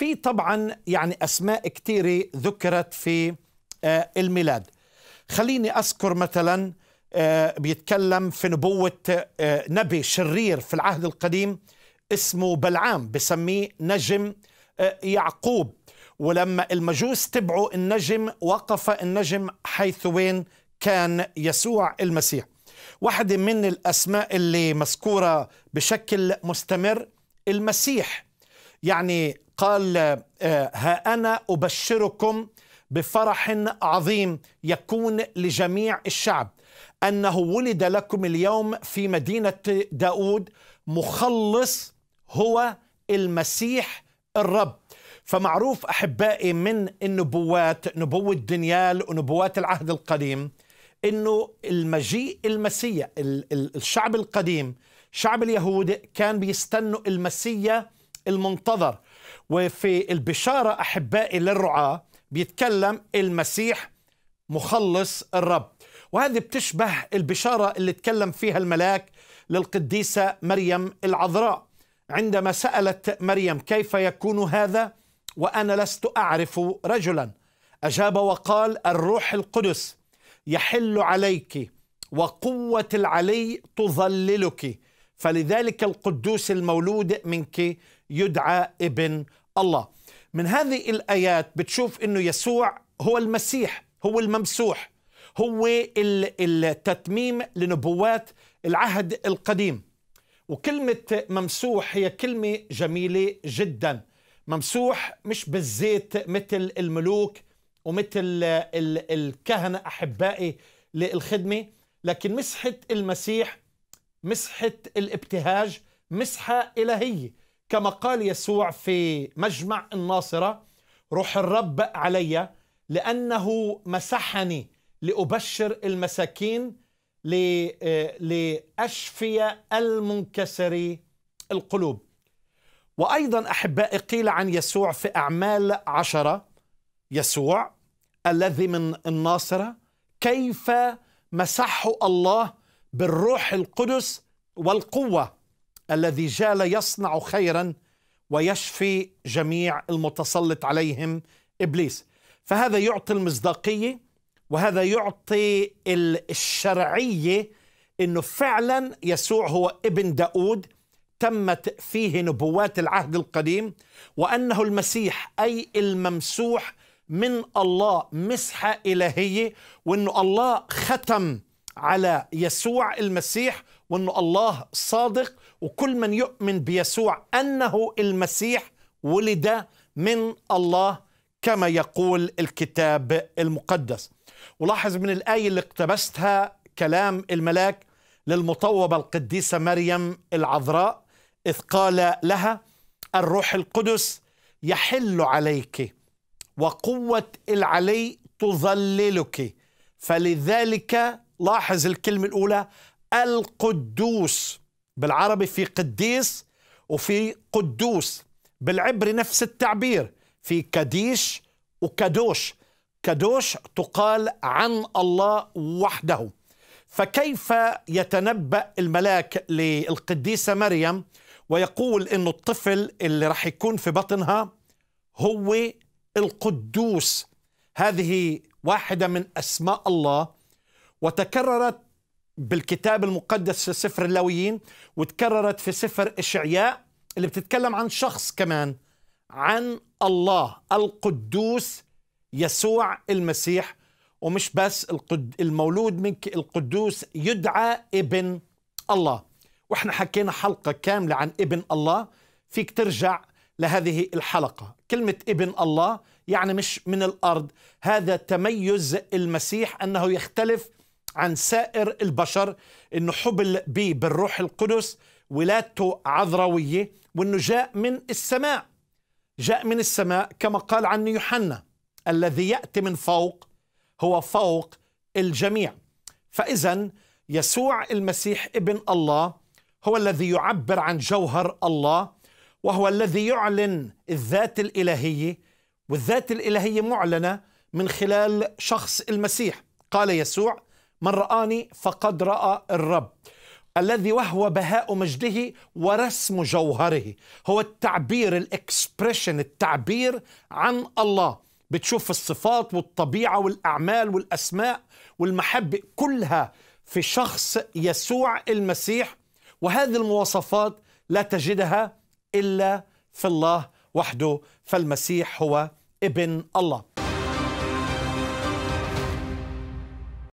في طبعا يعني أسماء كثيرة ذكرت في آه، الميلاد خليني أذكر مثلا آه، بيتكلم في نبوة آه، نبي شرير في العهد القديم اسمه بلعام بسميه نجم يعقوب ولما المجوس تبعوا النجم وقف النجم حيث وين كان يسوع المسيح واحدة من الأسماء اللي مذكورة بشكل مستمر المسيح يعني قال آه، ها أنا أبشركم بفرح عظيم يكون لجميع الشعب أنه ولد لكم اليوم في مدينة داود مخلص هو المسيح الرب فمعروف أحبائي من النبوات نبوة دنيال ونبوات العهد القديم أنه المجيء المسيح الشعب القديم شعب اليهود كان بيستنوا المسيح المنتظر وفي البشارة أحبائي للرعاة بيتكلم المسيح مخلص الرب وهذه بتشبه البشارة اللي تكلم فيها الملاك للقديسة مريم العذراء عندما سألت مريم كيف يكون هذا وأنا لست أعرف رجلا أجاب وقال الروح القدس يحل عليك وقوة العلي تظللك فلذلك القدوس المولود منك يدعى ابن الله من هذه الآيات بتشوف أنه يسوع هو المسيح هو الممسوح هو التتميم لنبوات العهد القديم وكلمة ممسوح هي كلمة جميلة جدا ممسوح مش بالزيت مثل الملوك ومثل الكهنة أحبائي للخدمة لكن مسحة المسيح مسحة الابتهاج مسحة إلهية كما قال يسوع في مجمع الناصرة روح الرب علي لأنه مسحني لأبشر المساكين آه، لأشفي المنكسري القلوب وأيضا أحبائي قيل عن يسوع في أعمال عشرة يسوع الذي من الناصرة كيف مسحه الله بالروح القدس والقوة الذي جال يصنع خيرا ويشفي جميع المتسلط عليهم ابليس فهذا يعطي المصداقيه وهذا يعطي الشرعيه انه فعلا يسوع هو ابن داود تمت فيه نبوات العهد القديم وانه المسيح اي الممسوح من الله مسحه الهيه وانه الله ختم على يسوع المسيح وانه الله صادق وكل من يؤمن بيسوع انه المسيح ولد من الله كما يقول الكتاب المقدس ولاحظ من الايه اللي اقتبستها كلام الملاك للمطوبه القديسه مريم العذراء اذ قال لها الروح القدس يحل عليك وقوه العلي تظللك فلذلك لاحظ الكلمة الأولى القدوس بالعربي في قديس وفي قدوس بالعبري نفس التعبير في كديش وكدوش كدوش تقال عن الله وحده فكيف يتنبأ الملاك للقديسة مريم ويقول أن الطفل اللي راح يكون في بطنها هو القدوس هذه واحدة من أسماء الله وتكررت بالكتاب المقدس في سفر اللاويين وتكررت في سفر إشعياء اللي بتتكلم عن شخص كمان عن الله القدوس يسوع المسيح ومش بس القد... المولود منك القدوس يدعى ابن الله واحنا حكينا حلقة كاملة عن ابن الله فيك ترجع لهذه الحلقة كلمة ابن الله يعني مش من الأرض هذا تميز المسيح أنه يختلف عن سائر البشر انه حبل به بالروح القدس ولادته عذراويه وانه جاء من السماء جاء من السماء كما قال عنه يوحنا الذي ياتي من فوق هو فوق الجميع فاذا يسوع المسيح ابن الله هو الذي يعبر عن جوهر الله وهو الذي يعلن الذات الالهيه والذات الالهيه معلنه من خلال شخص المسيح قال يسوع من رآني فقد رأى الرب الذي وهو بهاء مجده ورسم جوهره هو التعبير الاكسبريشن التعبير عن الله بتشوف الصفات والطبيعة والأعمال والأسماء والمحبة كلها في شخص يسوع المسيح وهذه المواصفات لا تجدها إلا في الله وحده فالمسيح هو ابن الله